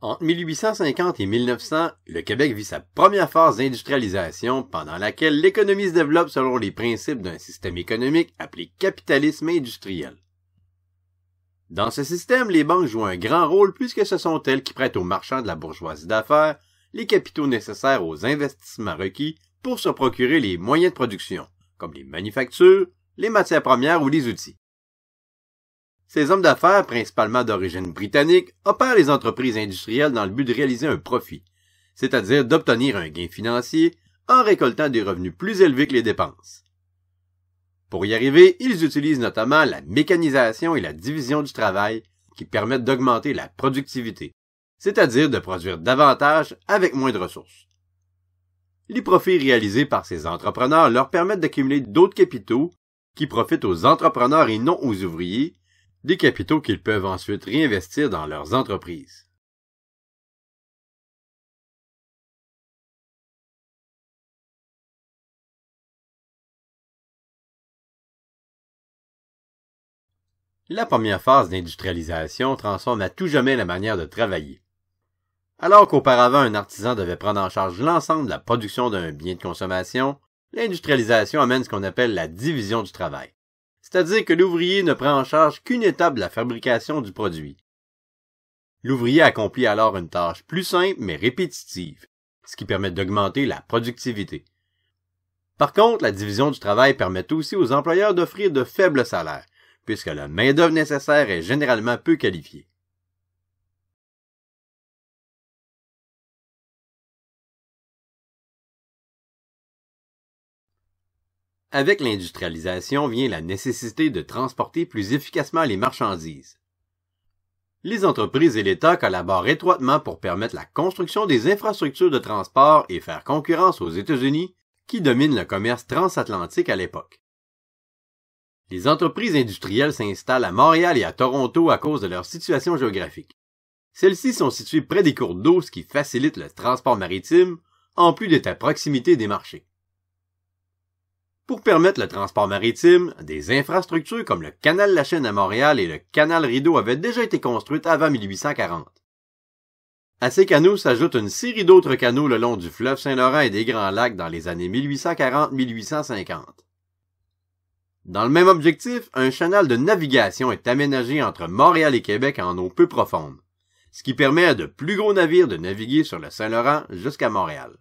Entre 1850 et 1900, le Québec vit sa première phase d'industrialisation pendant laquelle l'économie se développe selon les principes d'un système économique appelé capitalisme industriel. Dans ce système, les banques jouent un grand rôle puisque ce sont elles qui prêtent aux marchands de la bourgeoisie d'affaires les capitaux nécessaires aux investissements requis pour se procurer les moyens de production, comme les manufactures, les matières premières ou les outils. Ces hommes d'affaires, principalement d'origine britannique, opèrent les entreprises industrielles dans le but de réaliser un profit, c'est-à-dire d'obtenir un gain financier en récoltant des revenus plus élevés que les dépenses. Pour y arriver, ils utilisent notamment la mécanisation et la division du travail qui permettent d'augmenter la productivité, c'est-à-dire de produire davantage avec moins de ressources. Les profits réalisés par ces entrepreneurs leur permettent d'accumuler d'autres capitaux qui profitent aux entrepreneurs et non aux ouvriers, des capitaux qu'ils peuvent ensuite réinvestir dans leurs entreprises. La première phase d'industrialisation transforme à tout jamais la manière de travailler. Alors qu'auparavant un artisan devait prendre en charge l'ensemble de la production d'un bien de consommation, l'industrialisation amène ce qu'on appelle la division du travail c'est-à-dire que l'ouvrier ne prend en charge qu'une étape de la fabrication du produit. L'ouvrier accomplit alors une tâche plus simple mais répétitive, ce qui permet d'augmenter la productivité. Par contre, la division du travail permet aussi aux employeurs d'offrir de faibles salaires, puisque la main-d'œuvre nécessaire est généralement peu qualifiée. Avec l'industrialisation vient la nécessité de transporter plus efficacement les marchandises. Les entreprises et l'État collaborent étroitement pour permettre la construction des infrastructures de transport et faire concurrence aux États-Unis, qui dominent le commerce transatlantique à l'époque. Les entreprises industrielles s'installent à Montréal et à Toronto à cause de leur situation géographique. Celles-ci sont situées près des cours d'eau, ce qui facilite le transport maritime, en plus d'être à proximité des marchés pour permettre le transport maritime, des infrastructures comme le canal La Chaîne à Montréal et le canal Rideau avaient déjà été construites avant 1840. À ces canaux s'ajoutent une série d'autres canaux le long du fleuve Saint-Laurent et des Grands Lacs dans les années 1840-1850. Dans le même objectif, un canal de navigation est aménagé entre Montréal et Québec en eau peu profonde, ce qui permet à de plus gros navires de naviguer sur le Saint-Laurent jusqu'à Montréal.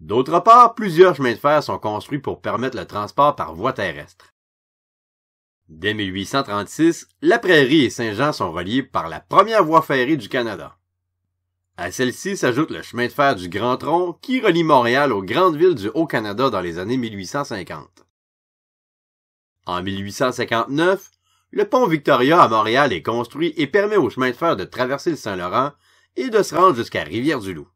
D'autre part, plusieurs chemins de fer sont construits pour permettre le transport par voie terrestre. Dès 1836, la Prairie et Saint-Jean sont reliés par la première voie ferrée du Canada. À celle-ci s'ajoute le chemin de fer du Grand Tronc qui relie Montréal aux grandes villes du Haut-Canada dans les années 1850. En 1859, le pont Victoria à Montréal est construit et permet au chemin de fer de traverser le Saint-Laurent et de se rendre jusqu'à Rivière-du-Loup.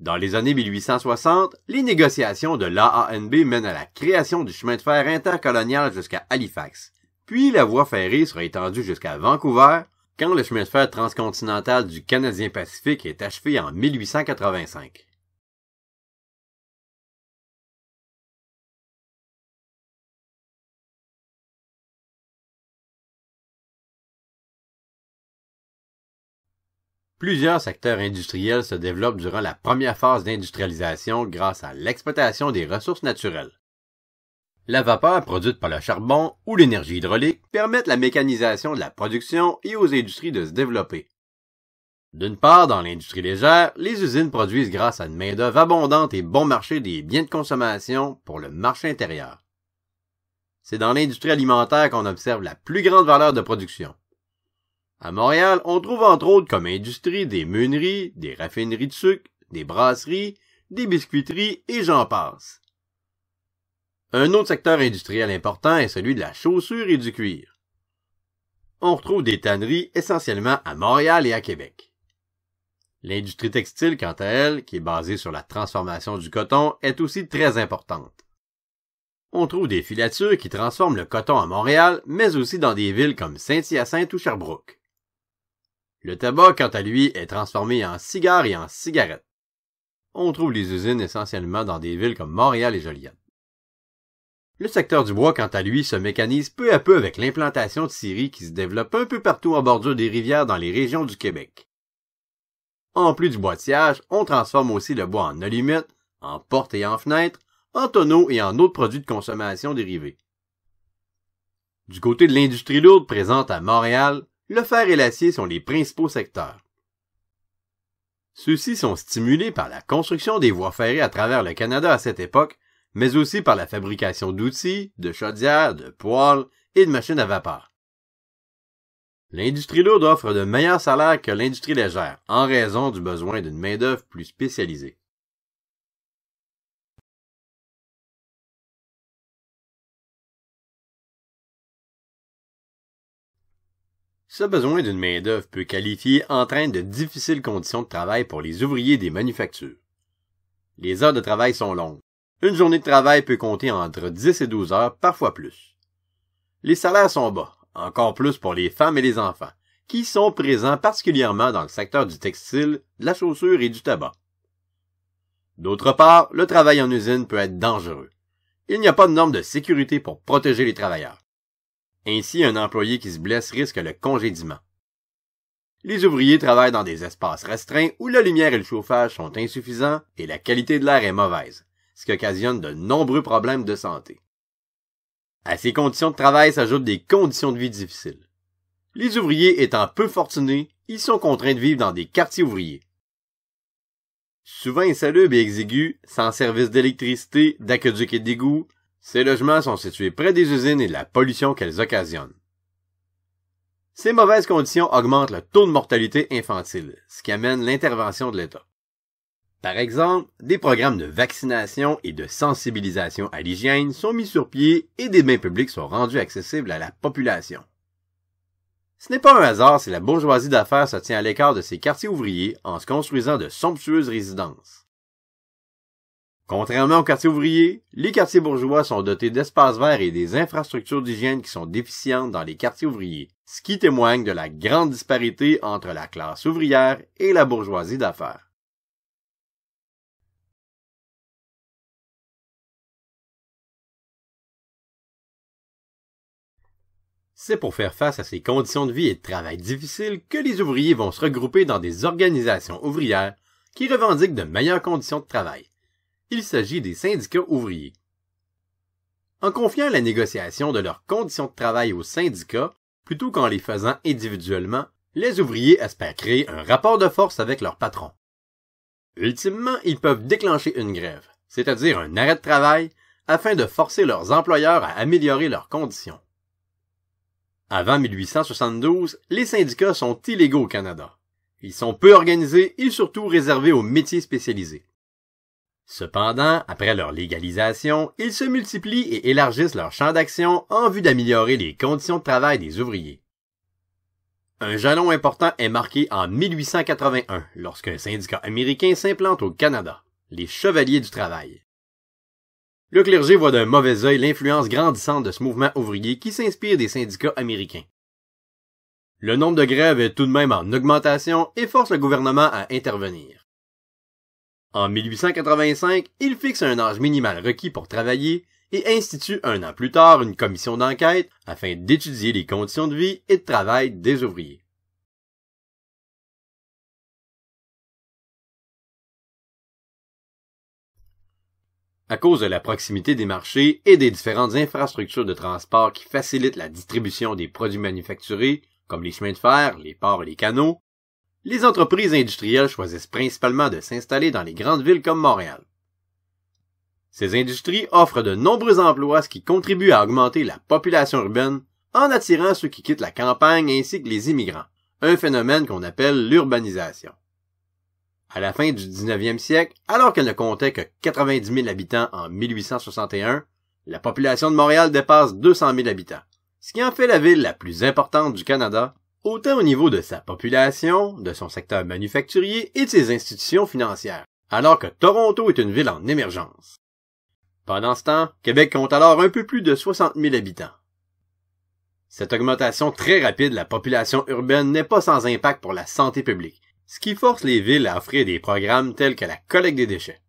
Dans les années 1860, les négociations de l'AANB mènent à la création du chemin de fer intercolonial jusqu'à Halifax. Puis la voie ferrée sera étendue jusqu'à Vancouver, quand le chemin de fer transcontinental du Canadien Pacifique est achevé en 1885. Plusieurs secteurs industriels se développent durant la première phase d'industrialisation grâce à l'exploitation des ressources naturelles. La vapeur produite par le charbon ou l'énergie hydraulique permettent la mécanisation de la production et aux industries de se développer. D'une part, dans l'industrie légère, les usines produisent grâce à une main-d'œuvre abondante et bon marché des biens de consommation pour le marché intérieur. C'est dans l'industrie alimentaire qu'on observe la plus grande valeur de production. À Montréal, on trouve entre autres comme industrie des meuneries, des raffineries de sucre, des brasseries, des biscuiteries et j'en passe. Un autre secteur industriel important est celui de la chaussure et du cuir. On retrouve des tanneries essentiellement à Montréal et à Québec. L'industrie textile, quant à elle, qui est basée sur la transformation du coton, est aussi très importante. On trouve des filatures qui transforment le coton à Montréal, mais aussi dans des villes comme Saint-Hyacinthe ou Sherbrooke. Le tabac, quant à lui, est transformé en cigares et en cigarettes. On trouve les usines essentiellement dans des villes comme Montréal et Joliette. Le secteur du bois, quant à lui, se mécanise peu à peu avec l'implantation de scieries qui se développent un peu partout en bordure des rivières dans les régions du Québec. En plus du boîtiage, on transforme aussi le bois en allumettes, en portes et en fenêtres, en tonneaux et en autres produits de consommation dérivés. Du côté de l'industrie lourde présente à Montréal, le fer et l'acier sont les principaux secteurs. Ceux-ci sont stimulés par la construction des voies ferrées à travers le Canada à cette époque, mais aussi par la fabrication d'outils, de chaudières, de poêles et de machines à vapeur. L'industrie lourde offre de meilleurs salaires que l'industrie légère, en raison du besoin d'une main-d'œuvre plus spécialisée. Ce besoin d'une main-d'œuvre peu qualifiée entraîne de difficiles conditions de travail pour les ouvriers des manufactures. Les heures de travail sont longues. Une journée de travail peut compter entre 10 et 12 heures, parfois plus. Les salaires sont bas, encore plus pour les femmes et les enfants, qui sont présents particulièrement dans le secteur du textile, de la chaussure et du tabac. D'autre part, le travail en usine peut être dangereux. Il n'y a pas de normes de sécurité pour protéger les travailleurs. Ainsi, un employé qui se blesse risque le congédiement. Les ouvriers travaillent dans des espaces restreints où la lumière et le chauffage sont insuffisants et la qualité de l'air est mauvaise, ce qui occasionne de nombreux problèmes de santé. À ces conditions de travail s'ajoutent des conditions de vie difficiles. Les ouvriers étant peu fortunés, ils sont contraints de vivre dans des quartiers ouvriers. Souvent insalubres et exigus, sans service d'électricité, d'aqueduc et d'égout, ces logements sont situés près des usines et de la pollution qu'elles occasionnent. Ces mauvaises conditions augmentent le taux de mortalité infantile, ce qui amène l'intervention de l'État. Par exemple, des programmes de vaccination et de sensibilisation à l'hygiène sont mis sur pied et des bains publics sont rendus accessibles à la population. Ce n'est pas un hasard si la bourgeoisie d'affaires se tient à l'écart de ces quartiers ouvriers en se construisant de somptueuses résidences. Contrairement aux quartiers ouvriers, les quartiers bourgeois sont dotés d'espaces verts et des infrastructures d'hygiène qui sont déficientes dans les quartiers ouvriers, ce qui témoigne de la grande disparité entre la classe ouvrière et la bourgeoisie d'affaires. C'est pour faire face à ces conditions de vie et de travail difficiles que les ouvriers vont se regrouper dans des organisations ouvrières qui revendiquent de meilleures conditions de travail. Il s'agit des syndicats ouvriers. En confiant la négociation de leurs conditions de travail aux syndicats, plutôt qu'en les faisant individuellement, les ouvriers espèrent créer un rapport de force avec leur patron. Ultimement, ils peuvent déclencher une grève, c'est-à-dire un arrêt de travail, afin de forcer leurs employeurs à améliorer leurs conditions. Avant 1872, les syndicats sont illégaux au Canada. Ils sont peu organisés et surtout réservés aux métiers spécialisés. Cependant, après leur légalisation, ils se multiplient et élargissent leur champ d'action en vue d'améliorer les conditions de travail des ouvriers. Un jalon important est marqué en 1881 lorsqu'un syndicat américain s'implante au Canada, les Chevaliers du Travail. Le clergé voit d'un mauvais œil l'influence grandissante de ce mouvement ouvrier qui s'inspire des syndicats américains. Le nombre de grèves est tout de même en augmentation et force le gouvernement à intervenir. En 1885, il fixe un âge minimal requis pour travailler et institue un an plus tard une commission d'enquête afin d'étudier les conditions de vie et de travail des ouvriers. À cause de la proximité des marchés et des différentes infrastructures de transport qui facilitent la distribution des produits manufacturés, comme les chemins de fer, les ports et les canaux, les entreprises industrielles choisissent principalement de s'installer dans les grandes villes comme Montréal. Ces industries offrent de nombreux emplois, ce qui contribue à augmenter la population urbaine en attirant ceux qui quittent la campagne ainsi que les immigrants, un phénomène qu'on appelle l'urbanisation. À la fin du 19e siècle, alors qu'elle ne comptait que 90 000 habitants en 1861, la population de Montréal dépasse 200 000 habitants, ce qui en fait la ville la plus importante du Canada autant au niveau de sa population, de son secteur manufacturier et de ses institutions financières, alors que Toronto est une ville en émergence. Pendant ce temps, Québec compte alors un peu plus de 60 000 habitants. Cette augmentation très rapide de la population urbaine n'est pas sans impact pour la santé publique, ce qui force les villes à offrir des programmes tels que la collecte des déchets.